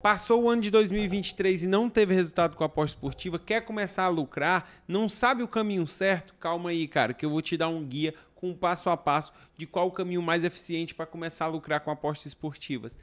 Passou o ano de 2023 e não teve resultado com a aposta esportiva, quer começar a lucrar, não sabe o caminho certo? Calma aí, cara, que eu vou te dar um guia com passo a passo de qual o caminho mais eficiente para começar a lucrar com apostas esportivas.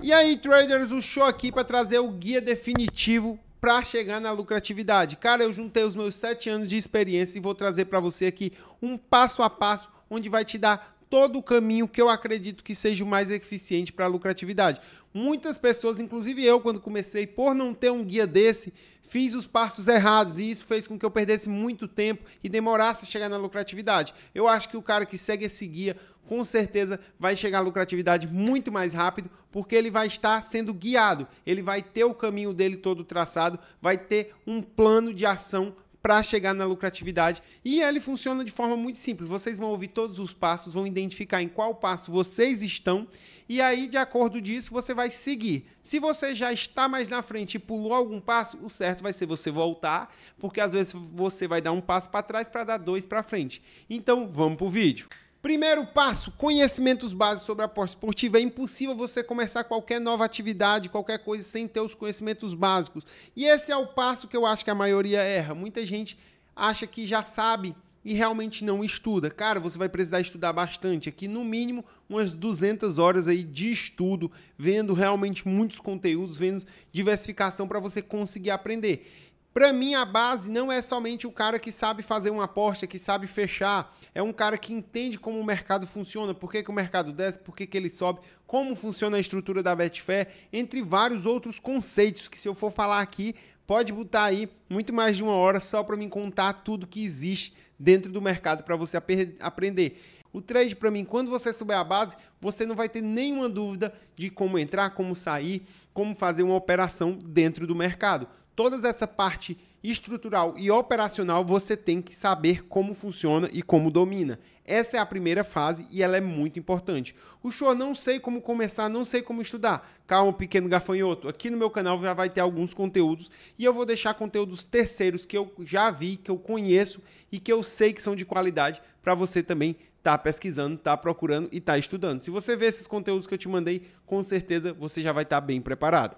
E aí, traders, o show aqui para trazer o guia definitivo para chegar na lucratividade. Cara, eu juntei os meus sete anos de experiência e vou trazer para você aqui um passo a passo onde vai te dar todo o caminho que eu acredito que seja o mais eficiente para a lucratividade. Muitas pessoas, inclusive eu, quando comecei, por não ter um guia desse, fiz os passos errados e isso fez com que eu perdesse muito tempo e demorasse a chegar na lucratividade. Eu acho que o cara que segue esse guia, com certeza vai chegar à lucratividade muito mais rápido, porque ele vai estar sendo guiado, ele vai ter o caminho dele todo traçado, vai ter um plano de ação para chegar na lucratividade. E ele funciona de forma muito simples. Vocês vão ouvir todos os passos, vão identificar em qual passo vocês estão e aí de acordo disso você vai seguir. Se você já está mais na frente e pulou algum passo, o certo vai ser você voltar, porque às vezes você vai dar um passo para trás para dar dois para frente. Então, vamos pro vídeo. Primeiro passo, conhecimentos básicos sobre aposta esportiva. É impossível você começar qualquer nova atividade, qualquer coisa, sem ter os conhecimentos básicos. E esse é o passo que eu acho que a maioria erra. Muita gente acha que já sabe e realmente não estuda. Cara, você vai precisar estudar bastante, aqui no mínimo umas 200 horas aí de estudo, vendo realmente muitos conteúdos, vendo diversificação para você conseguir aprender. Para mim, a base não é somente o cara que sabe fazer uma aposta, que sabe fechar. É um cara que entende como o mercado funciona, por que, que o mercado desce, por que, que ele sobe, como funciona a estrutura da Betfair, entre vários outros conceitos que, se eu for falar aqui, pode botar aí muito mais de uma hora só para me contar tudo que existe dentro do mercado para você aprender. O trade para mim, quando você souber a base, você não vai ter nenhuma dúvida de como entrar, como sair, como fazer uma operação dentro do mercado toda essa parte estrutural e operacional você tem que saber como funciona e como domina. Essa é a primeira fase e ela é muito importante. O show não sei como começar, não sei como estudar. Calma, pequeno gafanhoto. Aqui no meu canal já vai ter alguns conteúdos e eu vou deixar conteúdos terceiros que eu já vi, que eu conheço e que eu sei que são de qualidade para você também tá pesquisando, tá procurando e tá estudando. Se você ver esses conteúdos que eu te mandei, com certeza você já vai estar tá bem preparado.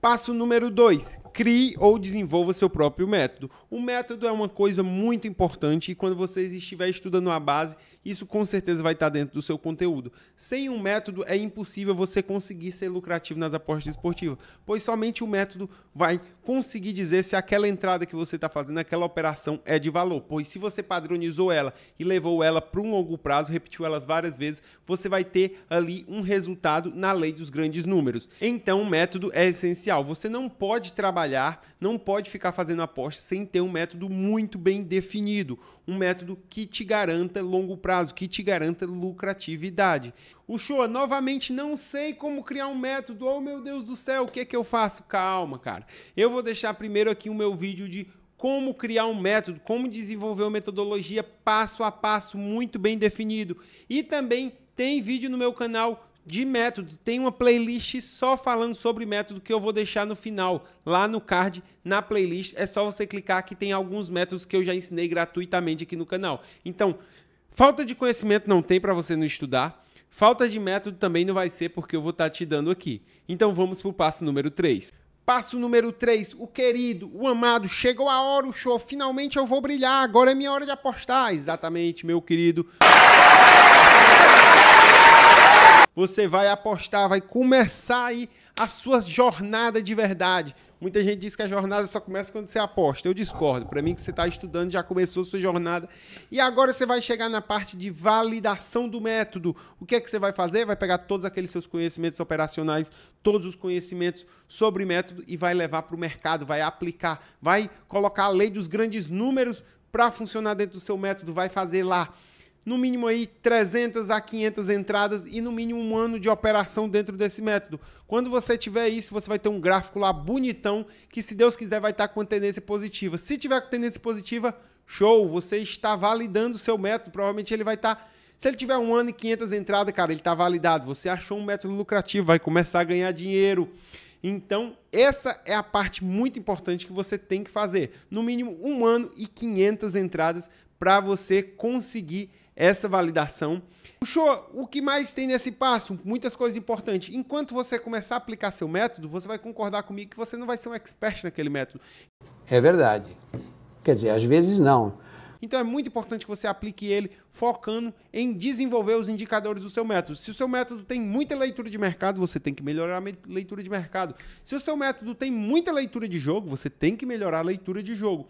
Passo número 2: crie ou desenvolva seu próprio método. O método é uma coisa muito importante e quando você estiver estudando a base, isso com certeza vai estar dentro do seu conteúdo. Sem um método é impossível você conseguir ser lucrativo nas apostas esportivas, pois somente o método vai conseguir dizer se aquela entrada que você está fazendo, aquela operação é de valor. Pois se você padronizou ela e levou ela para um longo prazo, repetiu elas várias vezes, você vai ter ali um resultado na lei dos grandes números. Então, o método é essencial essencial. Você não pode trabalhar, não pode ficar fazendo aposta sem ter um método muito bem definido, um método que te garanta longo prazo, que te garanta lucratividade. O show, novamente, não sei como criar um método. Oh, meu Deus do céu, o que é que eu faço? Calma, cara. Eu vou deixar primeiro aqui o meu vídeo de como criar um método, como desenvolver uma metodologia passo a passo muito bem definido. E também tem vídeo no meu canal de método. Tem uma playlist só falando sobre método que eu vou deixar no final, lá no card, na playlist. É só você clicar que tem alguns métodos que eu já ensinei gratuitamente aqui no canal. Então, falta de conhecimento não tem para você não estudar. Falta de método também não vai ser porque eu vou estar tá te dando aqui. Então vamos para o passo número 3. Passo número 3, o querido, o amado, chegou a hora, o show, finalmente eu vou brilhar, agora é minha hora de apostar. Exatamente, meu querido você vai apostar, vai começar aí a sua jornada de verdade. Muita gente diz que a jornada só começa quando você aposta. Eu discordo. Para mim, que você está estudando, já começou a sua jornada. E agora você vai chegar na parte de validação do método. O que é que você vai fazer? Vai pegar todos aqueles seus conhecimentos operacionais, todos os conhecimentos sobre método e vai levar para o mercado, vai aplicar, vai colocar a lei dos grandes números para funcionar dentro do seu método, vai fazer lá no mínimo aí 300 a 500 entradas e no mínimo um ano de operação dentro desse método. Quando você tiver isso, você vai ter um gráfico lá bonitão que se Deus quiser vai estar com tendência positiva. Se tiver com tendência positiva, show, você está validando o seu método, provavelmente ele vai estar se ele tiver um ano e 500 entradas, cara, ele está validado. Você achou um método lucrativo, vai começar a ganhar dinheiro. Então, essa é a parte muito importante que você tem que fazer. No mínimo, um ano e 500 entradas para você conseguir essa validação. Puxou, o que mais tem nesse passo? Muitas coisas importantes. Enquanto você começar a aplicar seu método, você vai concordar comigo que você não vai ser um expert naquele método. É verdade. Quer dizer, às vezes não. Então é muito importante que você aplique ele focando em desenvolver os indicadores do seu método. Se o seu método tem muita leitura de mercado, você tem que melhorar a leitura de mercado. Se o seu método tem muita leitura de jogo, você tem que melhorar a leitura de jogo.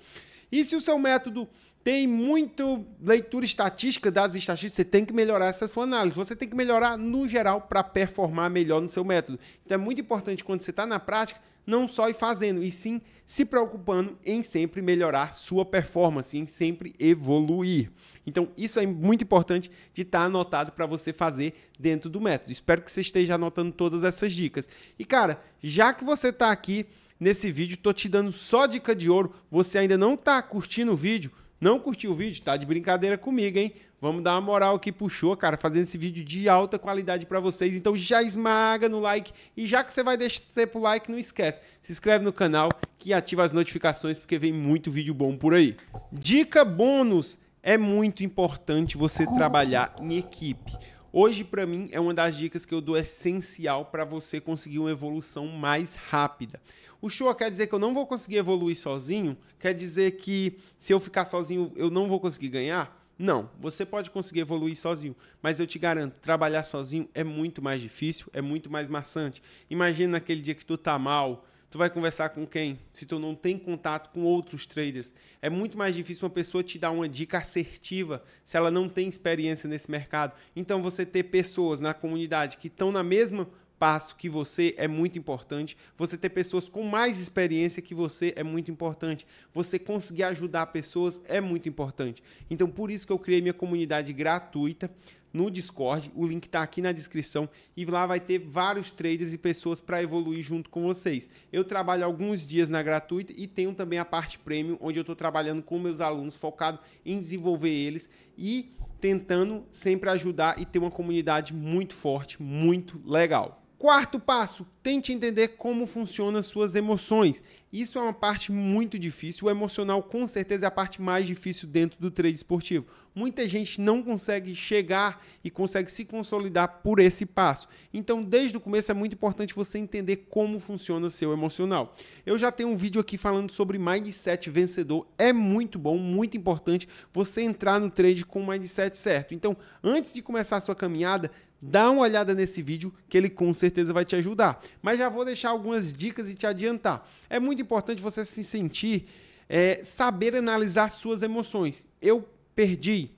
E se o seu método tem muito leitura estatística, dados estatísticos, você tem que melhorar essa sua análise. Você tem que melhorar no geral para performar melhor no seu método. Então é muito importante quando você está na prática, não só ir fazendo, e sim se preocupando em sempre melhorar sua performance, em sempre evoluir. Então isso é muito importante de estar tá anotado para você fazer dentro do método. Espero que você esteja anotando todas essas dicas. E cara, já que você está aqui nesse vídeo, estou te dando só dica de ouro. Você ainda não está curtindo o vídeo? Não curtiu o vídeo? Tá de brincadeira comigo, hein? Vamos dar uma moral aqui puxou, cara, fazendo esse vídeo de alta qualidade para vocês. Então já esmaga no like e já que você vai deixar pro like, não esquece. Se inscreve no canal que ativa as notificações porque vem muito vídeo bom por aí. Dica bônus: é muito importante você trabalhar em equipe. Hoje, para mim, é uma das dicas que eu dou essencial para você conseguir uma evolução mais rápida. O show quer dizer que eu não vou conseguir evoluir sozinho? Quer dizer que se eu ficar sozinho eu não vou conseguir ganhar? Não, você pode conseguir evoluir sozinho, mas eu te garanto, trabalhar sozinho é muito mais difícil, é muito mais maçante. Imagina aquele dia que tu tá mal, tu vai conversar com quem? Se tu não tem contato com outros traders. É muito mais difícil uma pessoa te dar uma dica assertiva se ela não tem experiência nesse mercado. Então você ter pessoas na comunidade que estão na mesma passo que você é muito importante, você ter pessoas com mais experiência que você é muito importante, você conseguir ajudar pessoas é muito importante. Então, por isso que eu criei minha comunidade gratuita no Discord, o link está aqui na descrição e lá vai ter vários traders e pessoas para evoluir junto com vocês. Eu trabalho alguns dias na gratuita e tenho também a parte premium, onde eu estou trabalhando com meus alunos, focado em desenvolver eles e tentando sempre ajudar e ter uma comunidade muito forte, muito legal. Quarto passo, Tente entender como funcionam suas emoções. Isso é uma parte muito difícil. O emocional, com certeza, é a parte mais difícil dentro do trade esportivo. Muita gente não consegue chegar e consegue se consolidar por esse passo. Então, desde o começo, é muito importante você entender como funciona seu emocional. Eu já tenho um vídeo aqui falando sobre mindset vencedor. É muito bom, muito importante você entrar no trade com o mindset certo. Então, antes de começar a sua caminhada, Dá uma olhada nesse vídeo que ele com certeza vai te ajudar. Mas já vou deixar algumas dicas e te adiantar. É muito importante você se sentir, é, saber analisar suas emoções. Eu perdi.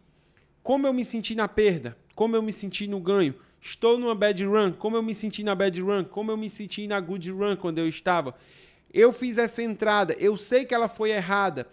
Como eu me senti na perda? Como eu me senti no ganho? Estou numa bad run. Como eu me senti na bad run? Como eu me senti na good run quando eu estava? Eu fiz essa entrada, eu sei que ela foi errada.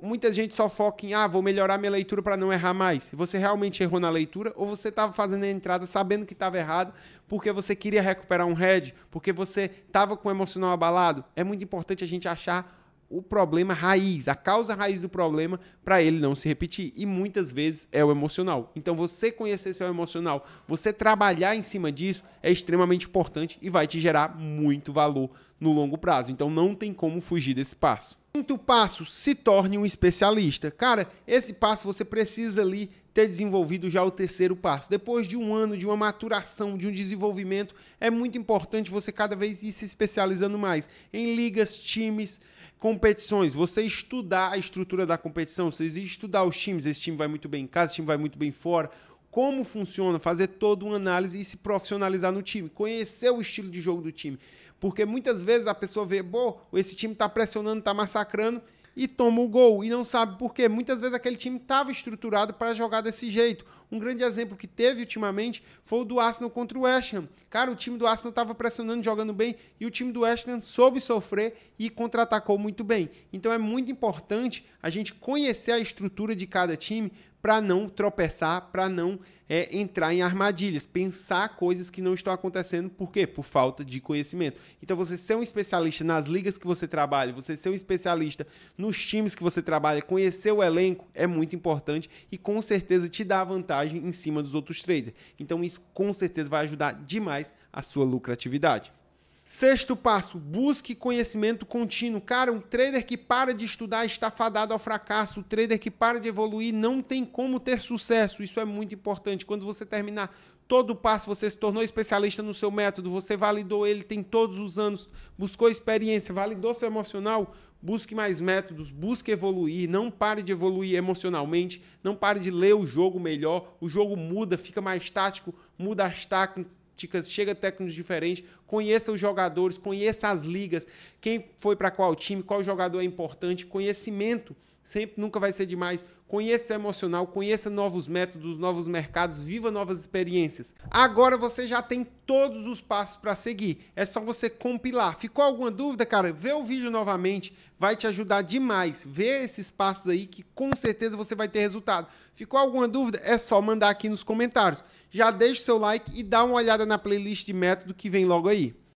Muita gente só foca em, ah, vou melhorar minha leitura para não errar mais. Você realmente errou na leitura ou você estava fazendo a entrada sabendo que estava errado porque você queria recuperar um head, porque você estava com o emocional abalado? É muito importante a gente achar o problema raiz, a causa raiz do problema para ele não se repetir. E muitas vezes é o emocional. Então você conhecer seu emocional, você trabalhar em cima disso é extremamente importante e vai te gerar muito valor no longo prazo. Então não tem como fugir desse passo. Quinto passo, se torne um especialista. Cara, esse passo você precisa ali ter desenvolvido já o terceiro passo. Depois de um ano, de uma maturação, de um desenvolvimento, é muito importante você cada vez ir se especializando mais em ligas, times, competições. Você estudar a estrutura da competição, você estudar os times. Esse time vai muito bem em casa, esse time vai muito bem fora como funciona, fazer toda uma análise e se profissionalizar no time, conhecer o estilo de jogo do time. Porque muitas vezes a pessoa vê, pô, esse time tá pressionando, tá massacrando e toma o gol e não sabe por quê. Muitas vezes aquele time estava estruturado para jogar desse jeito. Um grande exemplo que teve ultimamente foi o do Arsenal contra o West Ham. Cara, o time do Arsenal estava pressionando, jogando bem e o time do West Ham soube sofrer e contra-atacou muito bem. Então é muito importante a gente conhecer a estrutura de cada time para não tropeçar, para não é, entrar em armadilhas, pensar coisas que não estão acontecendo, por quê? Por falta de conhecimento. Então, você ser um especialista nas ligas que você trabalha, você ser um especialista nos times que você trabalha, conhecer o elenco é muito importante e com certeza te dá vantagem vantagem em cima dos outros traders. Então isso com certeza vai ajudar demais a sua lucratividade. Sexto passo, busque conhecimento contínuo. Cara, um trader que para de estudar está fadado ao fracasso. O trader que para de evoluir não tem como ter sucesso. Isso é muito importante. Quando você terminar todo o passo, você se tornou especialista no seu método, você validou ele, tem todos os anos, buscou experiência, validou seu emocional, busque mais métodos, busque evoluir, não pare de evoluir emocionalmente, não pare de ler o jogo melhor, o jogo muda, fica mais tático, muda as táticas, chega técnicos diferentes, conheça os jogadores, conheça as ligas, quem foi para qual time, qual jogador é importante, conhecimento Sempre nunca vai ser demais. Conheça emocional, conheça novos métodos, novos mercados, viva novas experiências. Agora você já tem todos os passos para seguir. É só você compilar. Ficou alguma dúvida, cara? Vê o vídeo novamente, vai te ajudar demais. Vê esses passos aí que com certeza você vai ter resultado. Ficou alguma dúvida? É só mandar aqui nos comentários. Já deixa o seu like e dá uma olhada na playlist de método que vem logo aí.